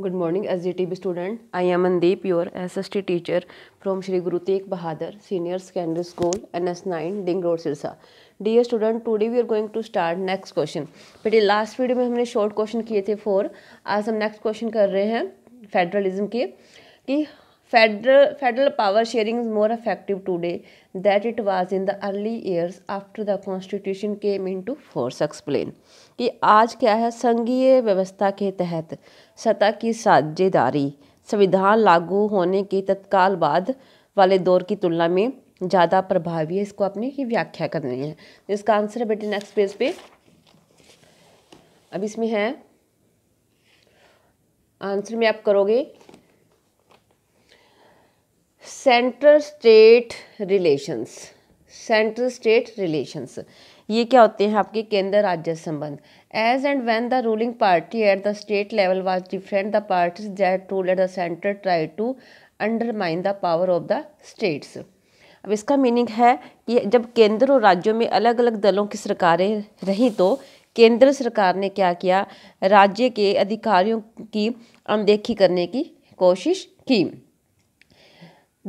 Good morning S G T B student I am Mandeep your S S T teacher from Shri Guru Tegh Bahadur senior secondary school N S nine Ding road Sirsa dear student today we are going to start next question बेटे last video में हमने short question किए थे four आज हम next question कर रहे हैं फेडरलिज्म के कि federal federal power sharing is more effective today that it was in the early years after the constitution के मीन टू फोर्स एक्सप्लेन कि आज क्या है संघीय व्यवस्था के तहत सतह की साझेदारी संविधान लागू होने के तत्काल बाद वाले दौर की तुलना में ज़्यादा प्रभावी है इसको अपनी ही व्याख्या करनी है इसका आंसर है बेटे नेक्स्ट पेज पे अब इसमें है आंसर में आप करोगे central state relations central state relations ये क्या होते हैं आपके केंद्र राज्य संबंध as and when the ruling party at the state level was different the parties that rule at the centre try to undermine the power of the states अब इसका मीनिंग है कि जब केंद्र और राज्यों में अलग अलग दलों की सरकारें रहीं तो केंद्र सरकार ने क्या किया राज्य के अधिकारियों की अनदेखी करने की कोशिश की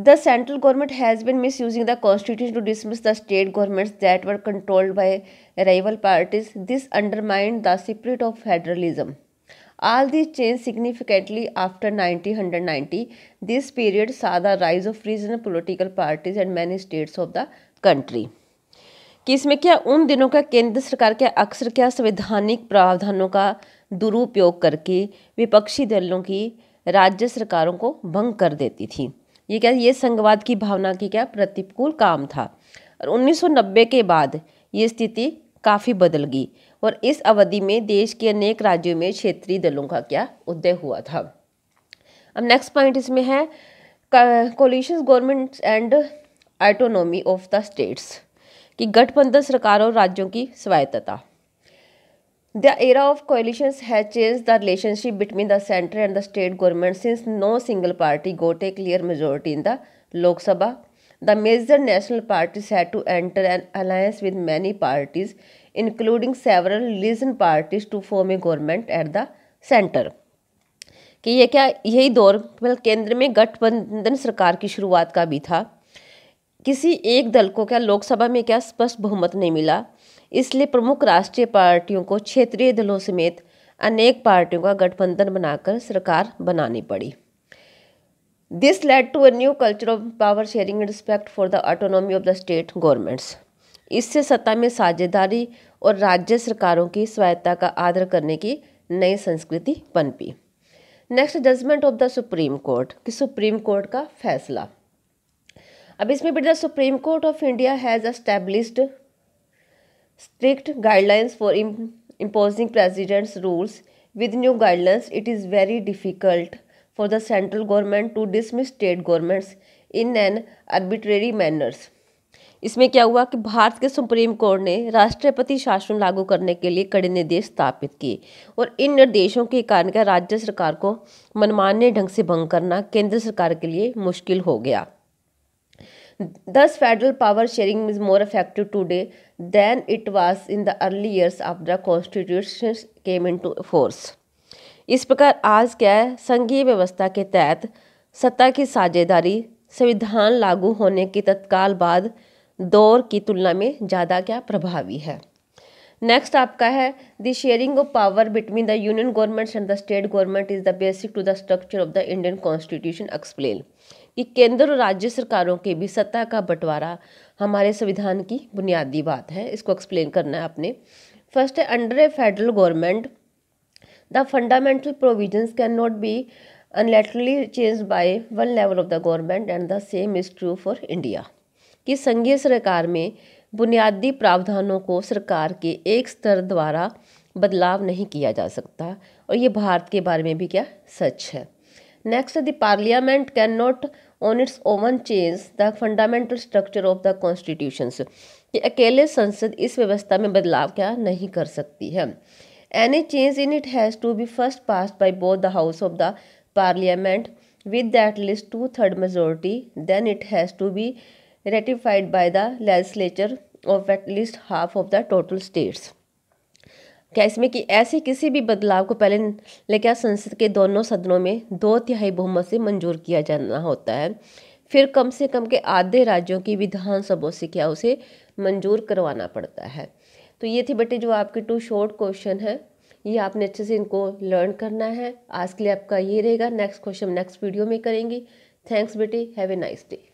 the central government has been misusing the constitution to dismiss the state governments that were controlled by rival parties this undermined the spirit of federalism all this change significantly after nineteen hundred ninety this period saw the rise of regional political parties and many states of the country कि इसमें क्या उन दिनों का केंद्र सरकार के अक्सर क्या संवैधानिक प्रावधानों का दुरुपयोग करके विपक्षी दलों की राज्य सरकारों को भंग कर देती थी ये क्या ये संघवाद की भावना की क्या प्रतिकूल काम था और 1990 के बाद ये स्थिति काफ़ी बदल गई और इस अवधि में देश के अनेक राज्यों में क्षेत्रीय दलों का क्या उदय हुआ था अब नेक्स्ट पॉइंट इसमें है coalition government and autonomy of the states कि गठबंधन सरकार और राज्यों की स्वायत्तता The era of coalitions has changed the relationship between the centre and the state government since no single party got a clear majority in the Lok Sabha. The major national parties had to enter an alliance with many parties, including several religion parties, to form a government at the centre. कि ये क्या यही दौर मतलब केंद्र में गठबंधन सरकार की शुरुआत का भी था किसी एक दल को क्या लोकसभा में क्या स्पष्ट बहुमत नहीं मिला इसलिए प्रमुख राष्ट्रीय पार्टियों को क्षेत्रीय दलों समेत अनेक पार्टियों का गठबंधन बनाकर सरकार बनानी पड़ी this led to a new culture of power sharing and respect for the autonomy of the state governments इससे सत्ता में साझेदारी और राज्य सरकारों की स्वायत्ता का आदर करने की नई संस्कृति पनपी next judgement of the supreme court कि सुप्रीम कोर्ट का फैसला अब इसमें बेटा supreme court of India has established strict guidelines for imp- imposing president's rules with new guidelines it is very difficult for the central government to dismiss state governments in an arbitrary manners इसमें क्या हुआ कि भारत के supreme court ने राष्ट्रपति शासन लागू करने के लिए कड़े निर्देश स्थापित किए और इन निर्देशों के कारण का राज्य सरकार को मनमान्य ढंग से भंग करना केंद्र सरकार के लिए मुश्किल हो गया federal power sharing is more effective today than it was in the early years of the constitution came into force इस प्रकार आज क्या है संघीय व्यवस्था के तहत सत्ता की साझेदारी संविधान लागू होने के तत्काल बाद दौर की तुलना में ज़्यादा क्या प्रभावी है नेक्स्ट आपका है the sharing of power between the union governments and the state government is the basic to the structure of the Indian constitution explain कि केंद्र और राज्य सरकारों के भी सत्ता का बंटवारा हमारे संविधान की बुनियादी बात है इसको एक्सप्लेन करना है आपने फर्स्ट है under a federal government the fundamental provisions can not be unilaterally change by one level of the government and the same is true for India कि संघीय सरकार में बुनियादी प्रावधानों को सरकार के एक स्तर द्वारा बदलाव नहीं किया जा सकता और ये भारत के बारे में भी क्या सच है next the parliament can not on its own change the fundamental structure of the constitutions कि अकेले संसद इस व्यवस्था में बदलाव क्या नहीं कर सकती है any change in it has to be first pass by both the house of the Parliament with at least two third majority then it has to be ratified by the legislature of at least half of the total states क्या इसमें कि ऐसे किसी भी बदलाव को पहले लेकर संसद के दोनों सदनों में दो तिहाई बहुमत से मंजूर किया जाना होता है फिर कम से कम के आधे राज्यों की विधानसभाओं से क्या उसे मंजूर करवाना पड़ता है तो ये थी बेटे जो आपके टू शॉर्ट क्वेश्चन है ये आपने अच्छे से इनको लर्न करना है आज के लिए आपका ये रहेगा नेक्स्ट क्वेश्चन नेक्स्ट वीडियो में करेंगी थैंक्स बेटे हैव ए नाइस डे